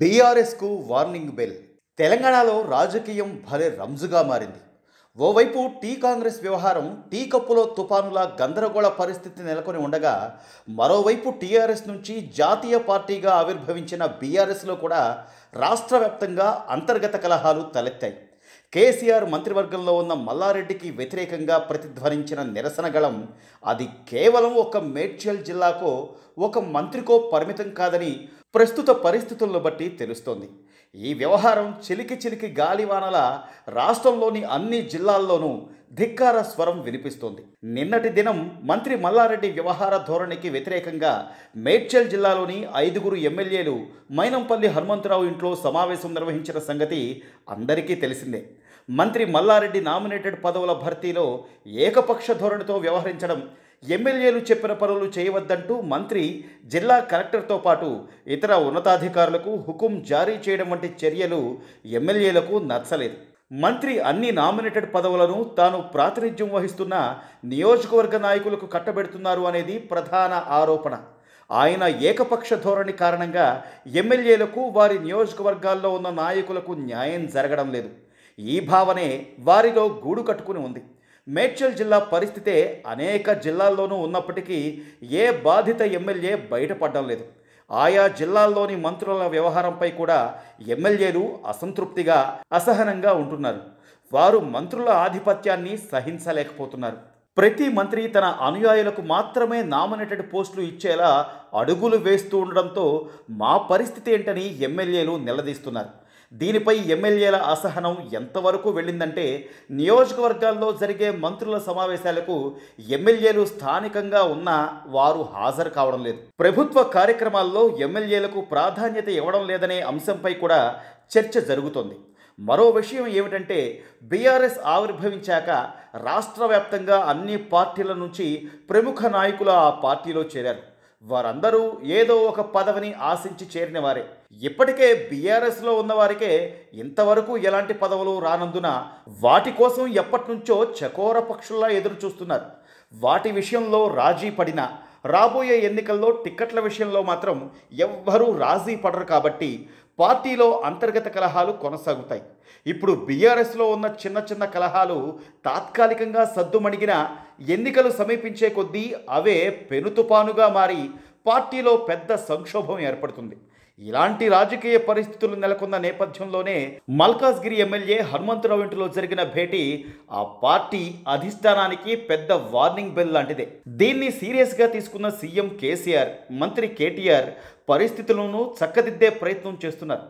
బీఆర్ఎస్కు warning bell తెలంగాణలో రాజకీయం భలే రంజుగా మారింది ఓవైపు టీ కాంగ్రెస్ వ్యవహారం టీ కప్పులో తుఫానుల గందరగోళ పరిస్థితి నెలకొని ఉండగా మరోవైపు టీఆర్ఎస్ నుంచి జాతీయ పార్టీగా ఆవిర్భవించిన బీఆర్ఎస్లో కూడా రాష్ట్ర అంతర్గత కలహాలు తలెత్తాయి కేసీఆర్ మంత్రివర్గంలో ఉన్న మల్లారెడ్డికి వ్యతిరేకంగా ప్రతిధ్వనించిన నిరసన గళం అది కేవలం ఒక మేడ్చల్ జిల్లాకో ఒక మంత్రికో పరిమితం కాదని ప్రస్తుత పరిస్థితులను బట్టి తెలుస్తోంది ఈ వ్యవహారం చిలికి చిలికి గాలివానల రాష్ట్రంలోని అన్ని జిల్లాల్లోనూ ధిక్కార స్వరం వినిపిస్తోంది నిన్నటి దినం మంత్రి మల్లారెడ్డి వ్యవహార ధోరణికి వ్యతిరేకంగా మేడ్చల్ జిల్లాలోని ఐదుగురు ఎమ్మెల్యేలు మైనంపల్లి హనుమంతరావు ఇంట్లో సమావేశం నిర్వహించిన సంగతి అందరికీ తెలిసిందే మంత్రి మల్లారెడ్డి నామినేటెడ్ పదవుల భర్తీలో ఏకపక్ష ధోరణితో వ్యవహరించడం ఎమ్మెల్యేలు చెప్పిన పనులు చేయవద్దంటూ మంత్రి జిల్లా కలెక్టర్తో పాటు ఇతర ఉన్నతాధికారులకు హుకుం జారీ చేయడం వంటి చర్యలు ఎమ్మెల్యేలకు నచ్చలేదు మంత్రి అన్ని నామినేటెడ్ పదవులను తాను ప్రాతినిధ్యం వహిస్తున్న నియోజకవర్గ నాయకులకు కట్టబెడుతున్నారు అనేది ప్రధాన ఆరోపణ ఆయన ఏకపక్ష ధోరణి కారణంగా ఎమ్మెల్యేలకు వారి నియోజకవర్గాల్లో ఉన్న నాయకులకు న్యాయం జరగడం లేదు ఈ భావనే వారిలో గూడు కట్టుకుని ఉంది మేడ్చల్ జిల్లా పరిస్థితే అనేక జిల్లాల్లోనూ ఉన్నప్పటికీ ఏ బాధిత ఎమ్మెల్యే బయటపడడం లేదు ఆయా జిల్లాల్లోని మంత్రుల వ్యవహారంపై కూడా ఎమ్మెల్యేలు అసంతృప్తిగా అసహనంగా ఉంటున్నారు వారు మంత్రుల ఆధిపత్యాన్ని సహించలేకపోతున్నారు ప్రతి మంత్రి తన అనుయాయులకు మాత్రమే నామినేటెడ్ పోస్టులు ఇచ్చేలా అడుగులు వేస్తూ ఉండడంతో మా పరిస్థితి ఏంటని ఎమ్మెల్యేలు నిలదీస్తున్నారు దీనిపై ఎమ్మెల్యేల అసహనం ఎంతవరకు వెళ్ళిందంటే నియోజకవర్గాల్లో జరిగే మంత్రుల సమావేశాలకు ఎమ్మెల్యేలు స్థానికంగా ఉన్నా వారు హాజరు కావడం లేదు ప్రభుత్వ కార్యక్రమాల్లో ఎమ్మెల్యేలకు ప్రాధాన్యత ఇవ్వడం లేదనే అంశంపై కూడా చర్చ జరుగుతోంది మరో విషయం ఏమిటంటే బీఆర్ఎస్ ఆవిర్భవించాక రాష్ట్ర వ్యాప్తంగా అన్ని పార్టీల నుంచి ప్రముఖ నాయకులు ఆ పార్టీలో చేరారు వారందరూ ఏదో ఒక పదవిని ఆశించి చేరిన వారే ఇప్పటికే బీఆర్ఎస్లో ఉన్నవారికే ఇంతవరకు ఎలాంటి పదవులు రానందున వాటి కోసం ఎప్పటినుంచో చకోర పక్షుల్లా ఎదురు చూస్తున్నారు వాటి విషయంలో రాజీ పడిన రాబోయే ఎన్నికల్లో టిక్కెట్ల విషయంలో మాత్రం ఎవ్వరూ రాజీ పడరు కాబట్టి పార్టీలో అంతర్గత కలహాలు కొనసాగుతాయి ఇప్పుడు బీఆర్ఎస్లో ఉన్న చిన్న చిన్న కలహాలు తాత్కాలికంగా సద్దుమణిగిన ఎన్నికలు సమీపించే కొద్దీ అవే పెనుతుపానుగా మారి పార్టీలో పెద్ద సంక్షోభం ఏర్పడుతుంది ఇలాంటి రాజకీయ పరిస్థితులు నెలకొన్న నేపథ్యంలోనే మల్కాజ్గిరి ఎమ్మెల్యే హనుమంతరావు ఇంటిలో జరిగిన భేటీ ఆ పార్టీ అధిష్టానానికి పెద్ద వార్నింగ్ బెల్ లాంటిదే దీన్ని సీరియస్గా తీసుకున్న సీఎం కేసీఆర్ మంత్రి కేటీఆర్ పరిస్థితులను చక్కదిద్దే ప్రయత్నం చేస్తున్నారు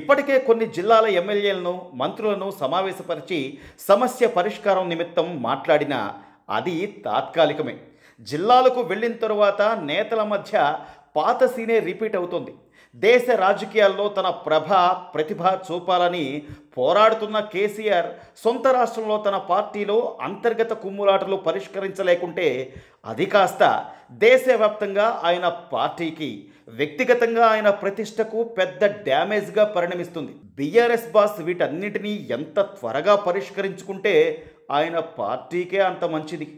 ఇప్పటికే కొన్ని జిల్లాల ఎమ్మెల్యేలను మంత్రులను సమావేశపరిచి సమస్య పరిష్కారం నిమిత్తం మాట్లాడిన అది తాత్కాలికమే జిల్లాలకు వెళ్ళిన తరువాత నేతల మధ్య పాత సీనే రిపీట్ అవుతుంది దేశ రాజకీయాల్లో తన ప్రభ ప్రతిభ చూపాలని పోరాడుతున్న కేసీఆర్ సొంత రాష్ట్రంలో తన పార్టీలో అంతర్గత కుమ్ములాటలు పరిష్కరించలేకుంటే అది కాస్త దేశవ్యాప్తంగా ఆయన పార్టీకి వ్యక్తిగతంగా ఆయన ప్రతిష్టకు పెద్ద డ్యామేజ్గా పరిణమిస్తుంది బీఆర్ఎస్ బాస్ వీటన్నిటినీ ఎంత త్వరగా పరిష్కరించుకుంటే ఆయన పార్టీకే అంత మంచిది